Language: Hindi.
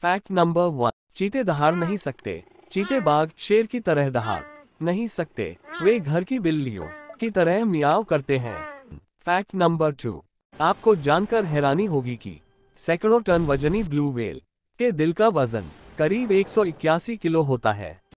फैक्ट नंबर वन चीते दहाड़ नहीं सकते चीते बाघ शेर की तरह दहाड़ नहीं सकते वे घर की बिल्लियों की तरह मियाव करते हैं फैक्ट नंबर टू आपको जानकर हैरानी होगी कि सैकड़ों टन वजनी ब्लू वेल के दिल का वजन करीब एक किलो होता है